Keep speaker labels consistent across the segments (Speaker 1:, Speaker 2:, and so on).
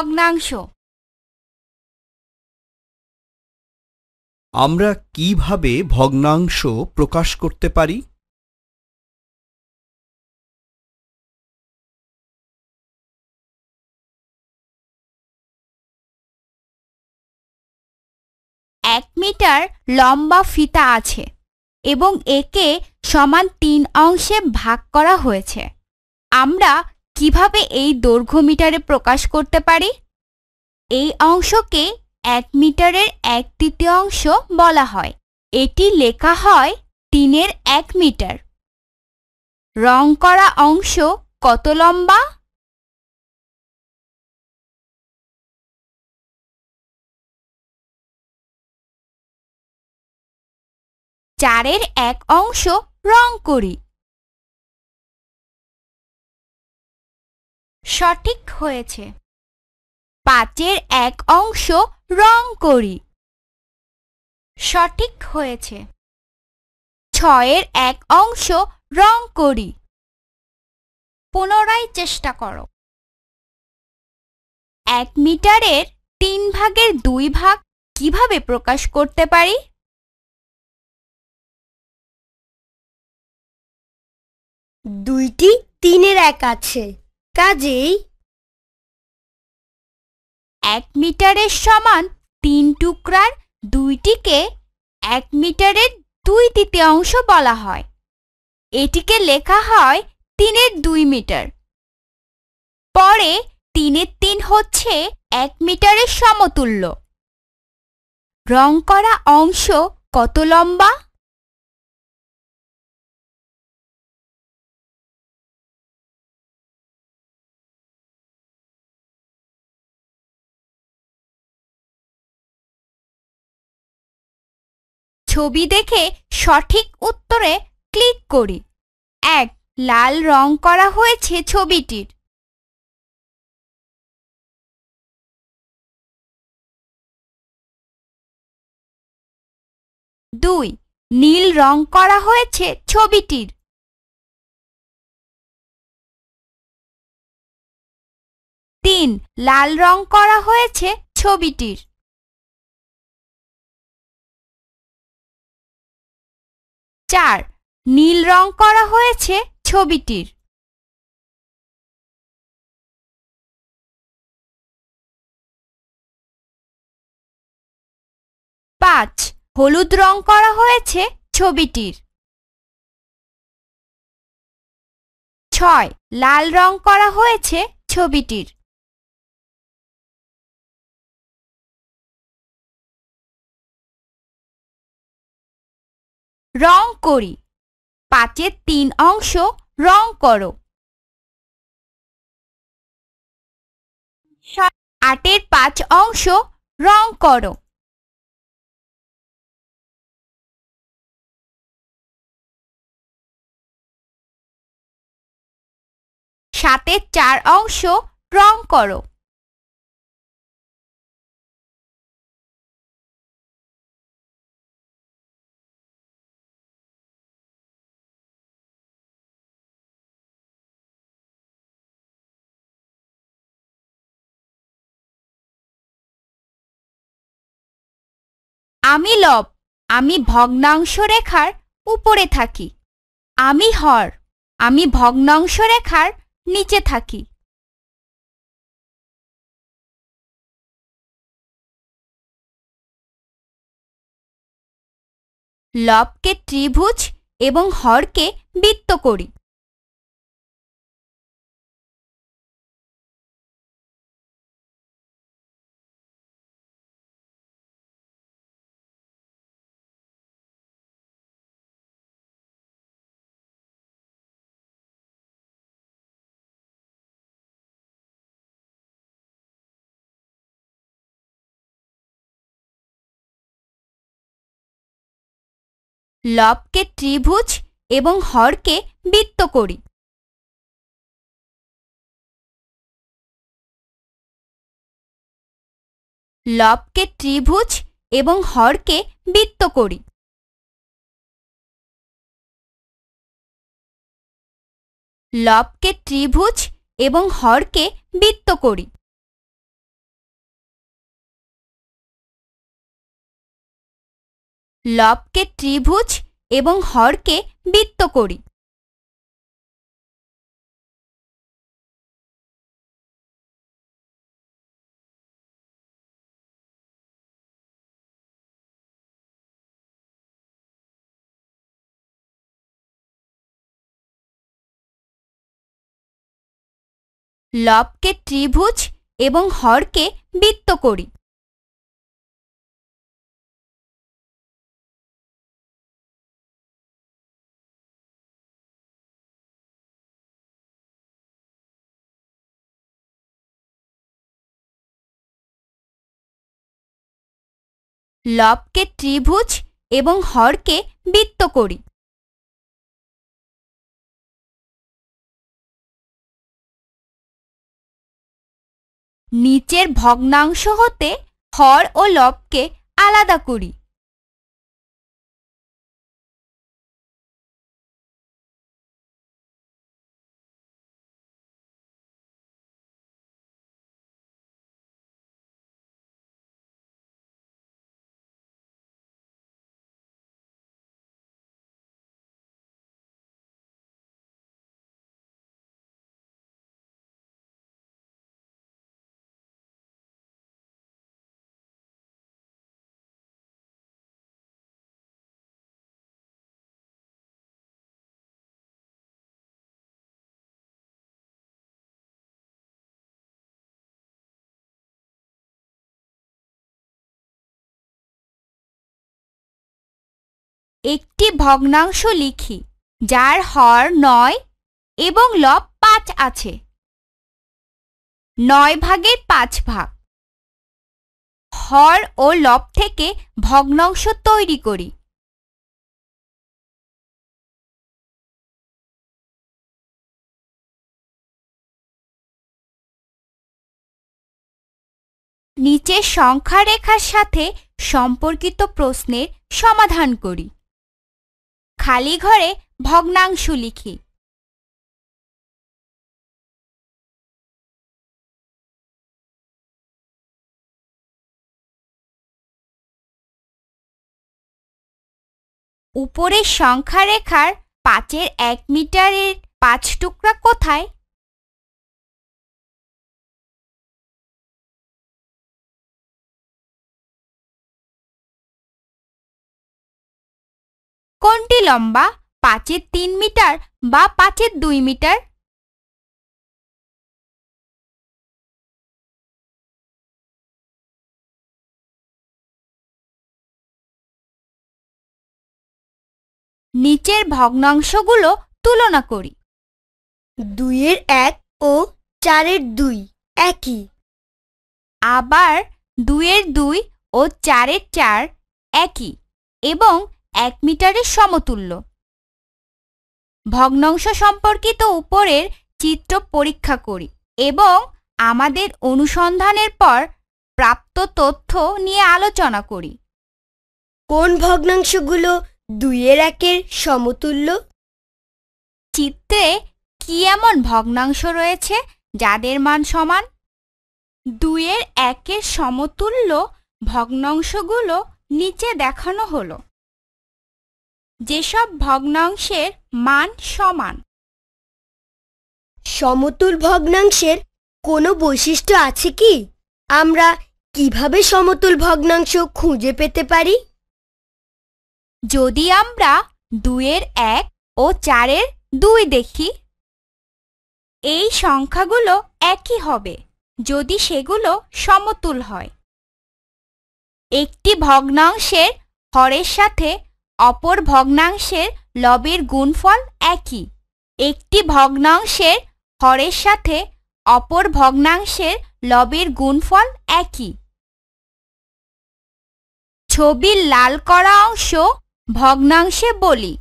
Speaker 1: ভগ্নাংশ আমরা কিভাবে ভগ্নাংশ প্রকাশ করতে পারি এক মিটার লম্বা
Speaker 2: ফিতা আছে এবং একে সমান তিন অংশে ভাগ করা হয়েছে আমরা কিভাবে এই দৈর্ঘ্য মিটারে প্রকাশ করতে পারি এই অংশকে এক মিটারের এক তৃতীয় অংশ বলা হয়
Speaker 1: এটি লেখা হয় তিনের এক মিটার রং করা অংশ কত লম্বা চারের এক অংশ রং করি সঠিক হয়েছে পাঁচের এক অংশ রং করি সঠিক হয়েছে ছয়ের এক অংশ রং করি পুনরায় চেষ্টা করো এক মিটারের তিন ভাগের দুই ভাগ কিভাবে প্রকাশ করতে পারি দুইটি তিনের এক আছে কাজেই
Speaker 2: এক মিটারের সমান তিন টুকরার দুইটিকে এক মিটারের দুই তৃতীয়াংশ বলা হয় এটিকে লেখা হয় তিনের দুই মিটার পরে তিনের তিন হচ্ছে এক
Speaker 1: মিটারের সমতুল্য রং করা অংশ কত লম্বা ছবি দেখে সঠিক উত্তরে ক্লিক করি এক লাল রং করা হয়েছে ছবিটির দুই নীল রং করা হয়েছে ছবিটির তিন লাল রং করা হয়েছে ছবিটির চার নীল রং করা হয়েছে ছবিটির পাঁচ হলুদ রং করা হয়েছে ছবিটির ছয় লাল রং করা হয়েছে ছবিটির রং করি পাঁচের তিন অংশ রং করো আটের পাঁচ অংশ রং করো সাতের চার অংশ রং করো আমি লব আমি ভগ্নাংশ রেখার উপরে থাকি আমি হর আমি ভগ্নাংশ রেখার নিচে থাকি লবকে ত্রিভুজ এবং হরকে বৃত্ত করি লবকে ত্রিভুজ এবং হরকে বৃত্ত করি লবকে ত্রিভুজ এবং হরকে বৃত্ত করি লবকে ত্রিভুজ এবং হরকে বৃত্ত করি লবকে ত্রিভুজ এবং হরকে বৃত্ত করি লবকে ত্রিভুজ এবং হরকে বৃত্ত করি লবকে ত্রিভুজ এবং হরকে বৃত্ত করি নিচের ভগ্নাংশ হতে হর ও লবকে আলাদা করি একটি ভগ্নাংশ লিখি যার হর নয় এবং
Speaker 2: লব পাঁচ আছে নয় ভাগের পাঁচ ভাগ
Speaker 1: হর ও লব থেকে ভগ্নাংশ তৈরি করি নিচের সংখ্যা রেখার সাথে সম্পর্কিত প্রশ্নের সমাধান করি খালি ঘরে ভগ্নাংশ লিখি উপরের সংখ্যা রেখার পাঁচের এক মিটারের পাঁচ টুকরা কোথায় কোনটি লম্বা পাঁচের তিন মিটার বা পাঁচের দুই মিটার নিচের ভগ্নাংশগুলো তুলনা করি দুইয়ের এক ও চারের দুই একই আবার
Speaker 2: দুইয়ের দুই ও চারের চার একই এবং এক মিটারের সমতুল্য ভগ্নাংশ সম্পর্কিত উপরের চিত্র পরীক্ষা করি এবং আমাদের অনুসন্ধানের পর প্রাপ্ত তথ্য নিয়ে আলোচনা করি কোন ভগ্নাংশগুলো দুইয়ের একের সমতুল্য চিত্রে কি এমন ভগ্নাংশ রয়েছে যাদের মান সমান দুইয়ের একের সমতুল্য ভগ্নাংশগুলো নিচে দেখানো হলো যেসব ভগ্নাংশের মান সমান
Speaker 1: সমতুল ভগ্নাংশের কোনো বৈশিষ্ট্য আছে কি আমরা
Speaker 2: কিভাবে সমতুল ভগ্নাংশ খুঁজে পেতে পারি যদি আমরা দুয়ের এক ও চারের দুই দেখি এই সংখ্যাগুলো একই হবে যদি সেগুলো সমতুল হয় একটি ভগ্নাংশের হরের সাথে অপর ভগ্নাংশের লবের গুণফল একই একটি ভগ্নাংশের হরের সাথে অপর ভগ্নাংশের লবের গুণফল একই
Speaker 1: ছবির লাল করা অংশ ভগ্নাংশে বলি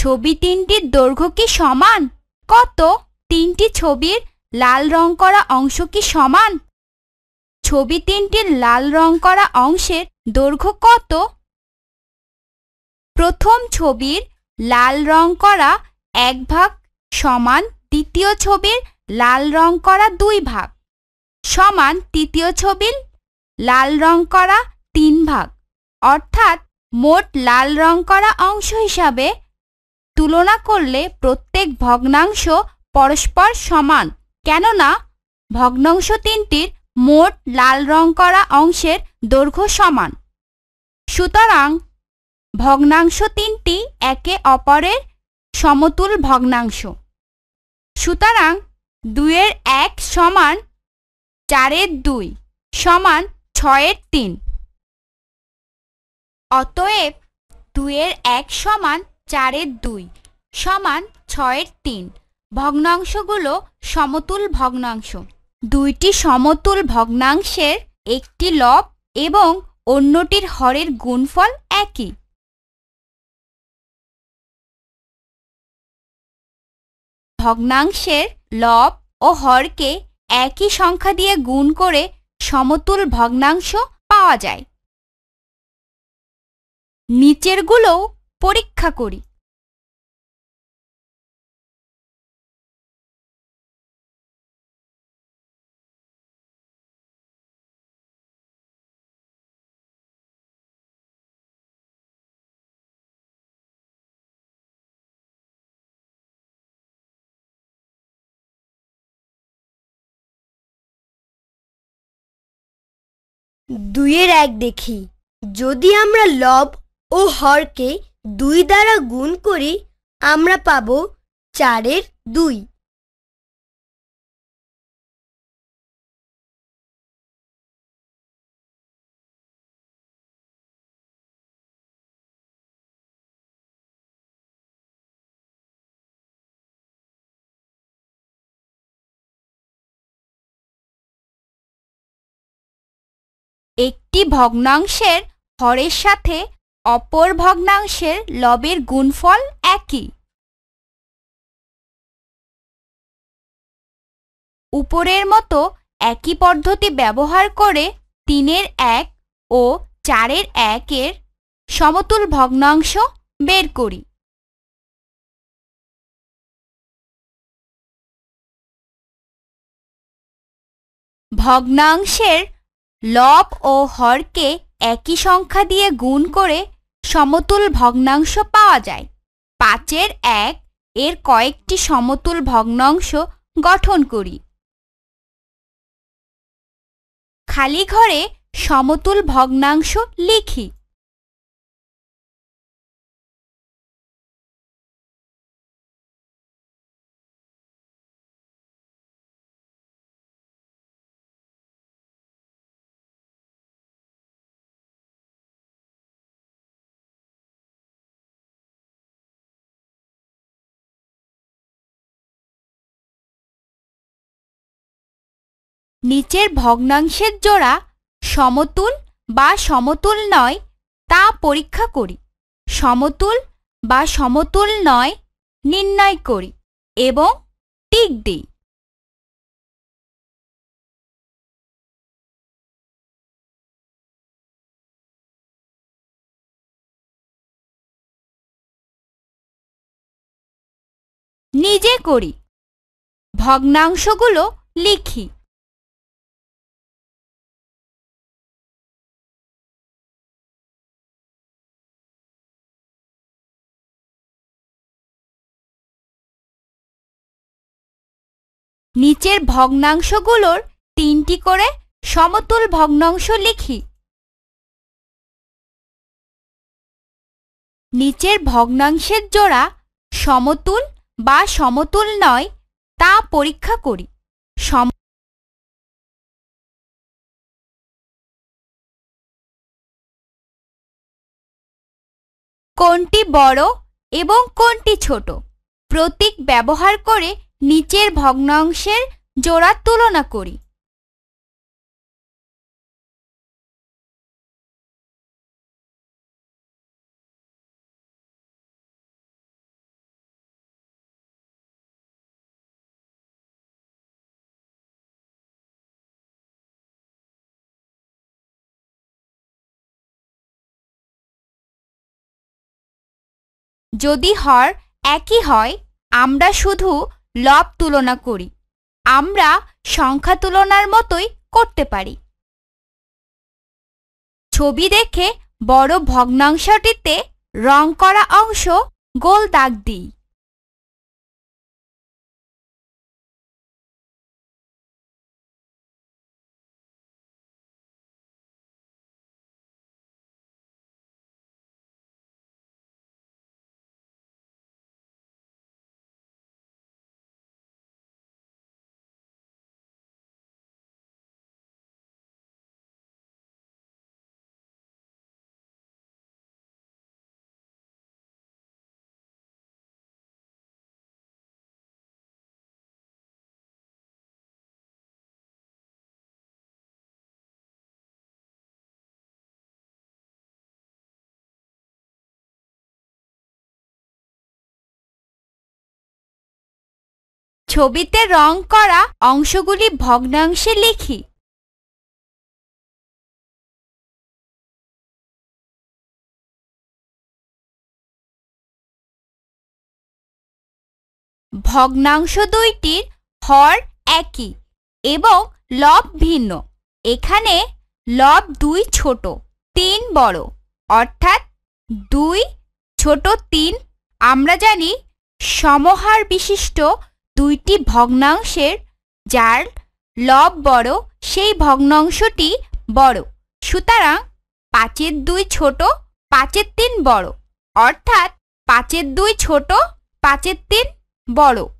Speaker 1: ছবি তিনটির দৈর্ঘ্য কি সমান কত তিনটি
Speaker 2: ছবির লাল রং করা অংশ কি সমান ছবি তিনটির লাল রং করা অংশের দৈর্ঘ্য কত প্রথম ছবির লাল রং করা এক ভাগ সমান দ্বিতীয় ছবির লাল রং করা দুই ভাগ সমান তৃতীয় ছবির লাল রং করা তিন ভাগ অর্থাৎ মোট লাল রং করা অংশ হিসাবে তুলনা করলে প্রত্যেক ভগ্নাংশ পরস্পর সমান কেননা ভগ্নাংশ তিনটির মোট লাল রং করা অংশের দৈর্ঘ্য সমান সুতরাং ভগ্নাংশ তিনটি একে অপরের সমতুল ভগ্নাংশ সুতরাং দুইয়ের এক সমান চারের দুই সমান ছয়ের তিন অতএব দুইয়ের এক সমান চারের দুই সমান ছয়ের তিন ভগ্নাংশগুলো সমতুল ভগ্নাংশ দুইটি সমতুল ভগ্নাংশের একটি লব
Speaker 1: এবং অন্যটির হরের গুণফল একই ভগ্নাংশের
Speaker 2: লব ও হরকে একই সংখ্যা দিয়ে গুণ করে সমতুল ভগ্নাংশ
Speaker 1: পাওয়া যায় নিচেরগুলোও পরীক্ষা করি দুইয়ের এক দেখি যদি আমরা লব ও হরকে দুই দ্বারা গুণ করি আমরা পাব চারের দুই একটি ভগ্নাংশের হরের সাথে অপর ভগ্নাংশের লবের গুণফল একই উপরের মতো একই পদ্ধতি ব্যবহার করে তিনের এক ও চারের একের সমতুল ভগ্নাংশ বের করি ভগ্নাংশের লব ও
Speaker 2: হরকে একই সংখ্যা দিয়ে গুণ করে সমতুল ভগ্নাংশ পাওয়া যায় পাঁচের এক এর কয়েকটি সমতুল ভগ্নাংশ
Speaker 1: গঠন করি খালি ঘরে সমতুল ভগ্নাংশ লিখি নিচের ভগ্নাংশের জোড়া সমতুল
Speaker 2: বা সমতুল নয় তা পরীক্ষা করি সমতুল
Speaker 1: বা সমতুল নয় নির্ণয় করি এবং টিক দিই নিজে করি ভগ্নাংশগুলো লিখি নিচের ভগ্নাংশগুলোর তিনটি করে সমতুল ভগ্নাংশ লিখি নিচের ভগ্নাংশের জোড়া সমতুল বা সমতুল নয় তা পরীক্ষা করি কোনটি বড় এবং কোনটি ছোট প্রতীক ব্যবহার করে নিচের ভগ্নাংশের জোড়ার তুলনা করি যদি হর একই হয় আমরা শুধু লব তুলনা করি
Speaker 2: আমরা সংখ্যা তুলনার মতোই করতে পারি
Speaker 1: ছবি দেখে বড় ভগ্নাংশটিতে রং করা অংশ গোল দাগ দিই ছবিতে রং করা অংশগুলি ভগ্নাংশে লিখি ভগ্নাংশ দুইটির হর একই এবং লব ভিন্ন এখানে লব দুই
Speaker 2: ছোট তিন বড় অর্থাৎ দুই ছোট তিন আমরা জানি সমহার বিশিষ্ট দুইটি ভগ্নাংশের যার লব বড় সেই ভগ্নাংশটি বড় সুতরাং পাঁচের দুই ছোট পাঁচের তিন বড় অর্থাৎ
Speaker 1: পাঁচের দুই ছোট পাঁচের তিন বড়